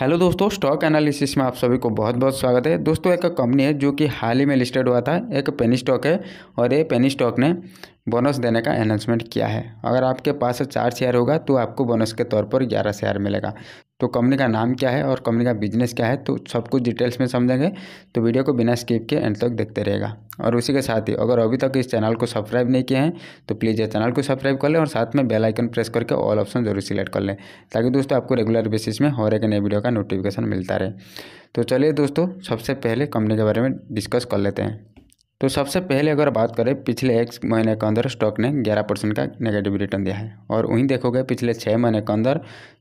hello दोस्तों stock analysis में आप सभी को बहुत बहुत स्वागत है दोस्तों एक कंपनी है जो कि हाल ही में लिस्टेड हुआ था एक पेनी स्टॉक है और ये पेनी स्टॉक ने बोनस देने का अनाउंसमेंट किया है अगर आपके पास चार शेयर होगा तो आपको बोनस के तौर पर ग्यारह शेयर मिलेगा तो कंपनी का नाम क्या है और कंपनी का बिजनेस क्या है तो सब कुछ डिटेल्स में समझेंगे तो वीडियो को बिना स्किप के एंड तक देखते रहेगा और उसी के साथ ही अगर अभी तक इस चैनल को सब्सक्राइब नहीं किए हैं तो प्लीज़ ये चैनल को सब्सक्राइब कर लें और साथ में बेल आइकन प्रेस करके ऑल ऑप्शन जरूर सिलेक्ट कर लें ताकि दोस्तों आपको रेगुलर बेसिस में हर एक नए वीडियो का नोटिफिकेशन मिलता रहे तो चलिए दोस्तों सबसे पहले कंपनी के बारे में डिस्कस कर लेते हैं तो सबसे पहले अगर बात करें पिछले एक महीने के अंदर स्टॉक ने 11 परसेंट का नेगेटिव रिटर्न दिया है और वहीं देखोगे पिछले छः महीने के अंदर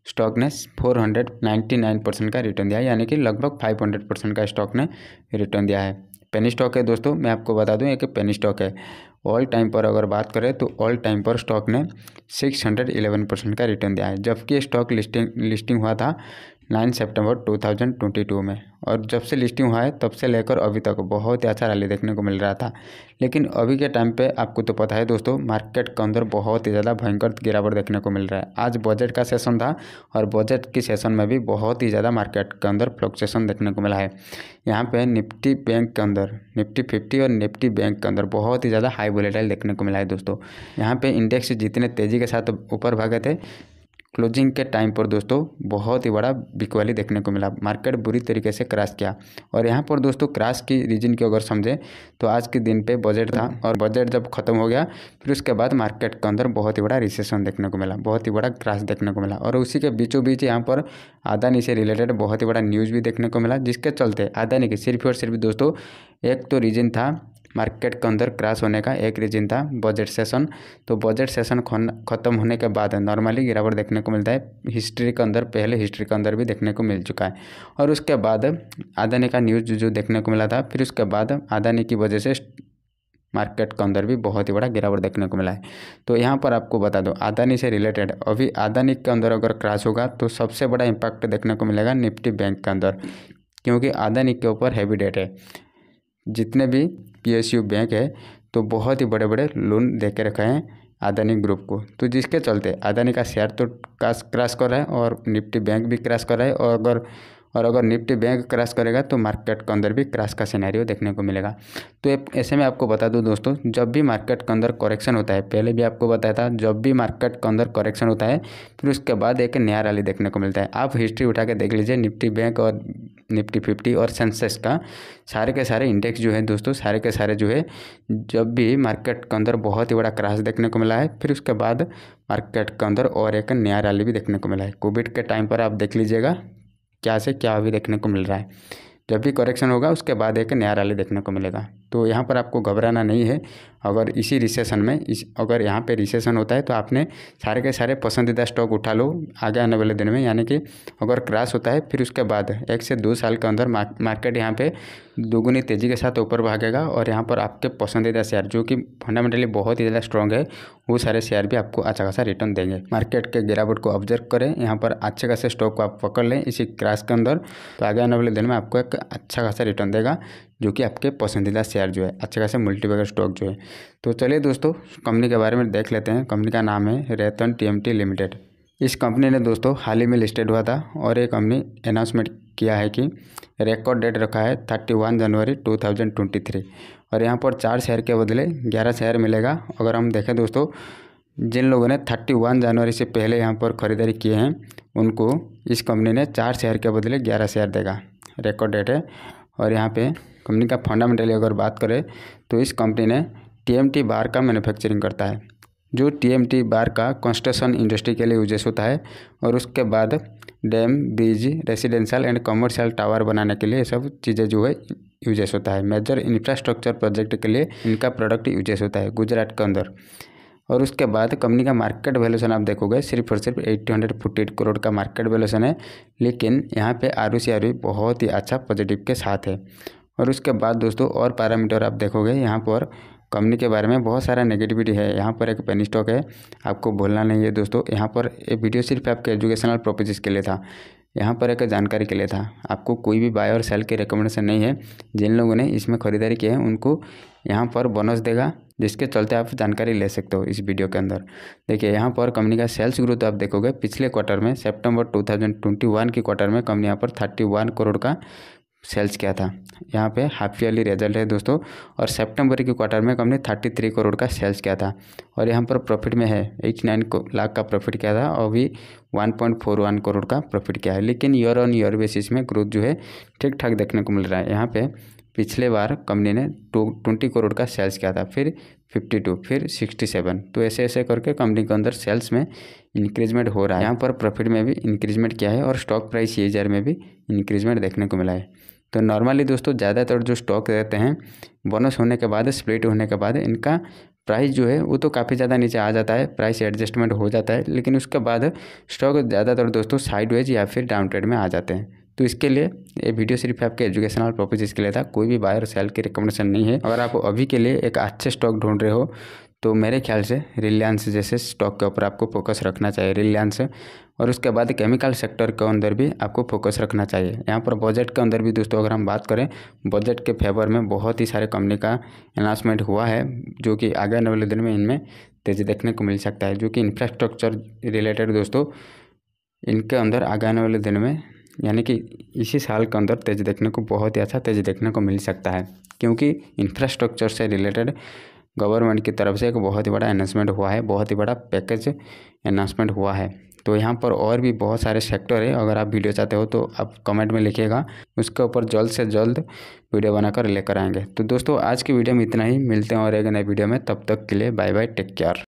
स्टॉक ने 499 परसेंट का रिटर्न दिया है यानी कि लगभग 500 परसेंट का स्टॉक ने रिटर्न दिया है पेनी स्टॉक है दोस्तों मैं आपको बता दूं एक पेनी स्टॉक है ऑल टाइम पर अगर बात करें तो ऑल टाइम पर स्टॉक ने 611 परसेंट का रिटर्न दिया है जबकि स्टॉक लिस्टिंग लिस्टिंग हुआ था नाइन सितंबर 2022 में और जब से लिस्टिंग हुआ है तब से लेकर अभी तक बहुत ही अच्छा रैली देखने को मिल रहा था लेकिन अभी के टाइम पे आपको तो पता है दोस्तों मार्केट के अंदर बहुत ही ज़्यादा भयंकर गिरावट देखने को मिल रहा है आज बजट का सेशन था और बजट के सेशन में भी बहुत ही ज़्यादा मार्केट के अंदर फ्लक्चुएसन देखने को मिला है यहाँ पर निफ्टी बैंक के अंदर निफ्टी फिफ्टी और निफ्टी बैंक के अंदर बहुत ही ज़्यादा हाई वोलेटाइल देखने को मिला है दोस्तों यहाँ पर इंडेक्स जितने तेज़ी के साथ ऊपर भागे थे क्लोजिंग के टाइम पर दोस्तों बहुत ही बड़ा बिकवाली देखने को मिला मार्केट बुरी तरीके से क्रैश किया और यहाँ पर दोस्तों क्रैश की रीजन की अगर समझें तो आज के दिन पे बजट था और बजट जब खत्म हो गया फिर उसके बाद मार्केट के अंदर बहुत ही बड़ा रिसेशन देखने को मिला बहुत ही बड़ा क्रैश देखने को मिला और उसी के बीचों बीच यहाँ पर आदानी से रिलेटेड बहुत ही बड़ा न्यूज़ भी देखने को मिला जिसके चलते आदानी के सिर्फ और सिर्फ दोस्तों एक तो रीजन था मार्केट के अंदर क्रैश होने का एक रीजन था बजट सेशन तो बजट सेशन ख़त्म होने के बाद नॉर्मली गिरावट देखने को मिलता है हिस्ट्री के अंदर पहले हिस्ट्री के अंदर भी देखने को मिल चुका है और उसके बाद आदानी का न्यूज़ जो देखने को मिला था फिर उसके बाद आदानी की वजह से मार्केट के अंदर भी बहुत ही बड़ा गिरावट देखने को मिला है तो यहाँ पर आपको बता दो आदानी से रिलेटेड अभी आदानी के अंदर अगर क्रैश होगा तो सबसे बड़ा इम्पैक्ट देखने को मिलेगा निफ्टी बैंक के अंदर क्योंकि आदानी के ऊपर हैवी डेट है जितने भी पीएसयू बैंक है तो बहुत ही बड़े बड़े लोन दे के रखे हैं अदानी ग्रुप को तो जिसके चलते अदानी का शेयर तो क्रास क्रैश कर रहा है और निफ्टी बैंक भी क्रैश कर रहा है और अगर और अगर निफ्टी बैंक क्रैश करेगा तो मार्केट के अंदर भी क्रैश का सिनेरियो देखने को मिलेगा तो ऐसे में आपको बता दूं दोस्तों जब भी मार्केट के अंदर करेक्शन होता है पहले भी आपको बताया था जब भी मार्केट के अंदर करेक्शन होता है फिर उसके बाद एक नया रैली देखने को मिलता है आप हिस्ट्री उठा के देख लीजिए निफ्टी बैंक और निफ्टी फिफ्टी और सेंसेक्स का सारे के सारे इंडेक्स जो है दोस्तों सारे के सारे जो है जब भी मार्केट के अंदर बहुत ही बड़ा क्रास देखने को मिला है फिर उसके बाद मार्केट के अंदर और एक नया रैली भी देखने को मिला है कोविड के टाइम पर आप देख लीजिएगा क्या से क्या अभी देखने को मिल रहा है जब भी करेक्शन होगा उसके बाद एक नया रैली देखने को मिलेगा तो यहाँ पर आपको घबराना नहीं है अगर इसी रिसेशन में इस अगर यहाँ पे रिसेशन होता है तो आपने सारे के सारे पसंदीदा स्टॉक उठा लो आगे आने वाले दिन में यानी कि अगर क्रैश होता है फिर उसके बाद एक से दो साल के अंदर मार्केट यहाँ पे दोगुनी तेज़ी के साथ ऊपर भागेगा और यहाँ पर आपके पसंदीदा शेयर जो कि फंडामेंटली बहुत ही ज़्यादा स्ट्रॉन्ग है वो सारे शेयर भी आपको अच्छा खासा रिटर्न देंगे मार्केट के गिरावट को ऑब्जर्व करें यहाँ पर अच्छे खासे स्टॉक को आप पकड़ लें इसी क्रैश के अंदर तो आगे आने वाले दिन में आपको एक अच्छा खासा रिटर्न देगा जो कि आपके पसंदीदा शेयर जो है अच्छे खासे मल्टीपेगर स्टॉक जो है तो चलिए दोस्तों कंपनी के बारे में देख लेते हैं कंपनी का नाम है रेतन टीएमटी लिमिटेड इस कंपनी ने दोस्तों हाल ही में लिस्टेड हुआ था और ये कंपनी अनाउंसमेंट किया है कि रिकॉर्ड डेट रखा है thirty one January two thousand twenty three और यहाँ पर चार शेयर के बदले ग्यारह शहर मिलेगा अगर हम देखें दोस्तों जिन लोगों ने थर्टी वन जनवरी से पहले यहाँ पर खरीदारी किए हैं उनको इस कंपनी ने चार शेयर के बदले ग्यारह शेयर देगा रिकॉर्ड डेट है और यहाँ पे कंपनी का फंडामेंटली अगर बात करें तो इस कंपनी ने टीएमटी बार का मैन्युफैक्चरिंग करता है जो टीएमटी बार का कंस्ट्रक्शन इंडस्ट्री के लिए यूजेस होता है और उसके बाद dam bridge residential and commercial tower बनाने के लिए ये सब चीज़ें जो है यूजेस होता है मेजर इंफ्रास्ट्रक्चर प्रोजेक्ट के लिए इनका प्रोडक्ट यूजेस होता है गुजरात के अंदर और उसके बाद कंपनी का मार्केट वैल्यूशन आप देखोगे सिर्फ और सिर्फ eighty hundred forty eight crore का मार्केट वैल्यूशन है लेकिन यहाँ पे आर ओ बहुत ही अच्छा पॉजिटिव के साथ है और उसके बाद दोस्तों और पैरामीटर आप देखोगे यहाँ पर कंपनी के बारे में बहुत सारा नेगेटिविटी है यहाँ पर एक पेन स्टॉक है आपको भूलना नहीं है दोस्तों यहाँ पर ये वीडियो सिर्फ आपके एजुकेशनल प्रोपोजेस के लिए था यहाँ पर एक जानकारी के लिए था आपको कोई भी बाय और सेल की रिकमेंडेशन नहीं है जिन लोगों ने इसमें ख़रीदारी की है उनको यहाँ पर बोनस देगा जिसके चलते आप जानकारी ले सकते हो इस वीडियो के अंदर देखिए यहाँ पर कंपनी का सेल्स ग्रोथ आप देखोगे पिछले क्वार्टर में September two thousand twenty one के क्वार्टर में कंपनी यहाँ पर थर्टी वन करोड़ का सेल्स किया था यहाँ पे हाफ ईयरली रिजल्ट है दोस्तों और सितंबर के क्वार्टर में कंपनी थर्टी थ्री करोड़ का सेल्स किया था और यहाँ पर प्रॉफिट में है एटी नाइन लाख का प्रॉफिट किया था और भी one point four one crore का प्रॉफिट किया है लेकिन ईयर ऑन ईयर बेसिस में ग्रोथ जो है ठीक ठाक देखने को मिल रहा है यहाँ पर पिछले बार कंपनी ने टू ट्वेंटी करोड़ का सेल्स किया था फिर फिफ्टी टू फिर सिक्सटी सेवन तो ऐसे ऐसे करके कंपनी के अंदर सेल्स में इंक्रीजमेंट हो रहा है यहाँ पर प्रॉफिट में भी इंक्रीजमेंट किया है और स्टॉक प्राइस सी में भी इंक्रीजमेंट देखने को मिला है तो नॉर्मली दोस्तों ज़्यादातर जो स्टॉक रहते हैं बोनस होने के बाद स्प्लिट होने के बाद इनका प्राइस जो है वो तो काफ़ी ज़्यादा नीचे आ जाता है प्राइस एडजस्टमेंट हो जाता है लेकिन उसके बाद स्टॉक ज़्यादातर दोस्तों साइडवेज या फिर डाउन ट्रेड में आ जाते हैं तो इसके लिए ये वीडियो सिर्फ आपके एजुकेशनल पर्पजेज़ के लिए था कोई भी बायर सेल की रिकमेंडेशन नहीं है अगर आप अभी के लिए एक अच्छे स्टॉक ढूंढ रहे हो तो मेरे ख्याल से रिलायंस जैसे स्टॉक के ऊपर आपको फोकस रखना चाहिए रिलायंस और उसके बाद केमिकल सेक्टर के अंदर भी आपको फोकस रखना चाहिए यहाँ पर बजट के अंदर भी दोस्तों अगर हम बात करें बजट के फेवर में बहुत ही सारे कंपनी का अनाउंसमेंट हुआ है जो कि आगे आने वाले दिन में इनमें तेज़ी देखने को मिल सकता है जो कि इंफ्रास्ट्रक्चर रिलेटेड दोस्तों इनके अंदर आगे आने वाले दिन में यानी कि इसी साल के अंदर तेज देखने को बहुत ही अच्छा तेज देखने को मिल सकता है क्योंकि इंफ्रास्ट्रक्चर से रिलेटेड गवर्नमेंट की तरफ से एक बहुत ही बड़ा अनाउंसमेंट हुआ है बहुत ही बड़ा पैकेज अनाउंसमेंट हुआ है तो यहाँ पर और भी बहुत सारे सेक्टर है अगर आप वीडियो चाहते हो तो आप कमेंट में लिखिएगा उसके ऊपर जल्द से जल्द वीडियो बनाकर लेकर आएंगे तो दोस्तों आज की वीडियो में इतना ही मिलते हैं और एक नए वीडियो में तब तक के लिए बाय बाय टेक केयर